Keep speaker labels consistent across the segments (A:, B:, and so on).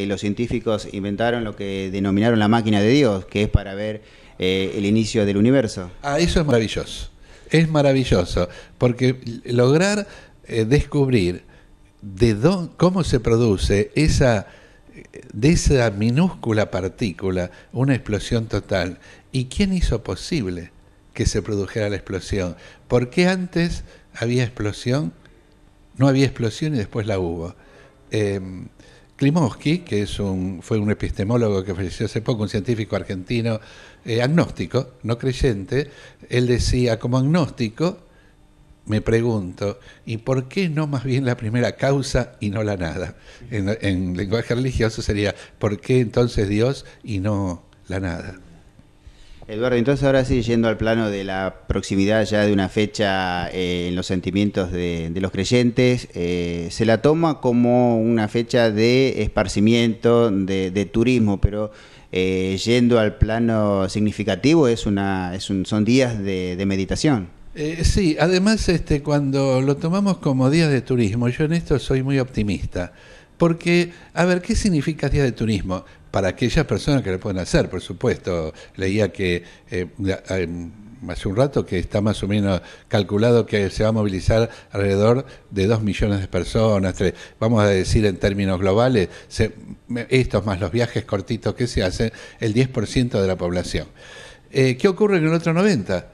A: Eh, los científicos inventaron lo que denominaron la máquina de Dios, que es para ver eh, el inicio del universo. Ah, eso es maravilloso. Es maravilloso, porque lograr eh, descubrir
B: de cómo se produce esa de esa minúscula partícula una explosión total. ¿Y quién hizo posible que se produjera la explosión? porque antes había explosión? No había explosión y después la hubo. Em, Klimovsky, que es un, fue un epistemólogo que falleció hace poco, un científico argentino eh, agnóstico, no creyente, él decía, como agnóstico, me pregunto, ¿y por qué no más bien la primera causa y no la nada? En, en lenguaje religioso sería, ¿por qué entonces
A: Dios y no la nada? Eduardo, entonces ahora sí, yendo al plano de la proximidad ya de una fecha eh, en los sentimientos de, los creyentes, eh, se la toma como una fecha de esparcimiento, de, turismo, pero eh, yendo al plano significativo es una, un, son días de, meditación.
B: sí, además este, cuando lo tomamos como días de turismo, yo en esto soy muy optimista. Porque, a ver, ¿qué significa día de turismo? para aquellas personas que lo pueden hacer, por supuesto. Leía que eh, eh, hace un rato que está más o menos calculado que se va a movilizar alrededor de 2 millones de personas, vamos a decir en términos globales, estos más los viajes cortitos que se hacen, el 10% de la población. Eh, ¿Qué ocurre con el otro 90%?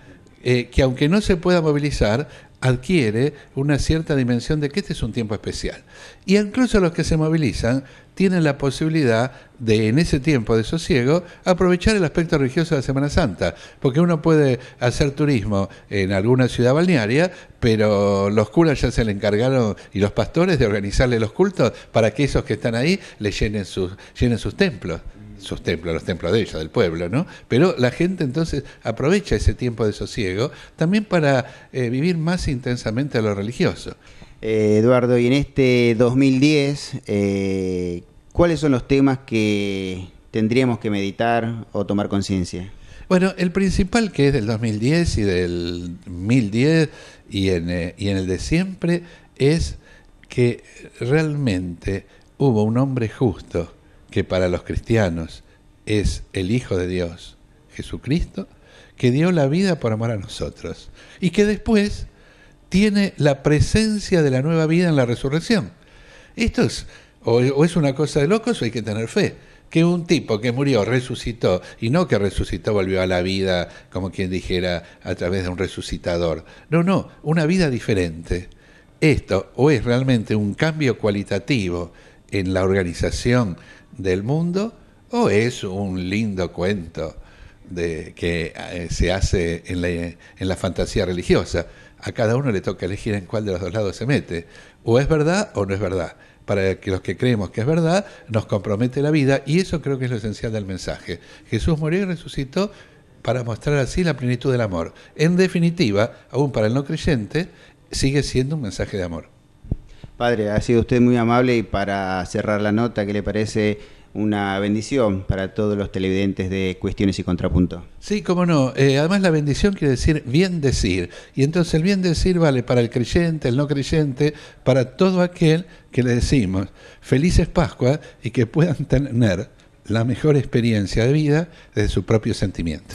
B: que aunque no se pueda movilizar, adquiere una cierta dimensión de que este es un tiempo especial. Y incluso los que se movilizan tienen la posibilidad de, en ese tiempo de sosiego, aprovechar el aspecto religioso de la Semana Santa, porque uno puede hacer turismo en alguna ciudad balnearia, pero los curas ya se le encargaron, y los pastores, de organizarle los cultos para que esos que están ahí les llenen sus, llenen sus templos sus templos, los templos de ellos, del pueblo, ¿no? Pero la gente entonces aprovecha ese tiempo de sosiego también para eh, vivir más intensamente a lo
A: religioso. Eh, Eduardo, y en este 2010, eh, ¿cuáles son los temas que tendríamos que meditar o tomar conciencia?
B: Bueno, el principal que es del 2010 y del 1010 y y en el de siempre es que realmente hubo un hombre justo que para los cristianos es el Hijo de Dios, Jesucristo, que dio la vida por amor a nosotros y que después tiene la presencia de la nueva vida en la resurrección. Esto es, o, es una cosa de locos o hay que tener fe que un tipo que murió resucitó, y no que resucitó, volvió a la vida, como quien dijera, a través de un resucitador. No, no, una vida diferente. Esto o es realmente un cambio cualitativo en la organización del mundo o es un lindo cuento de, que eh, se hace en la, en la fantasía religiosa? A cada uno le toca elegir en cuál de los dos lados se mete. O es verdad o no es verdad para que los que creemos que es verdad, nos compromete la vida y eso creo que es lo esencial del mensaje. Jesús murió y resucitó para mostrar así la plenitud del amor. En
A: definitiva, aún para el no creyente, sigue siendo un mensaje de amor. Padre, ha sido usted muy amable y para cerrar la nota, ¿qué le parece una bendición para todos los televidentes de Cuestiones y Contrapunto.
B: Sí, cómo no. Eh, además la bendición quiere decir bien decir. Y entonces el bien decir vale para el creyente, el no creyente, para todo aquel que le decimos felices Pascua y que puedan tener la mejor experiencia de vida desde su propio sentimiento.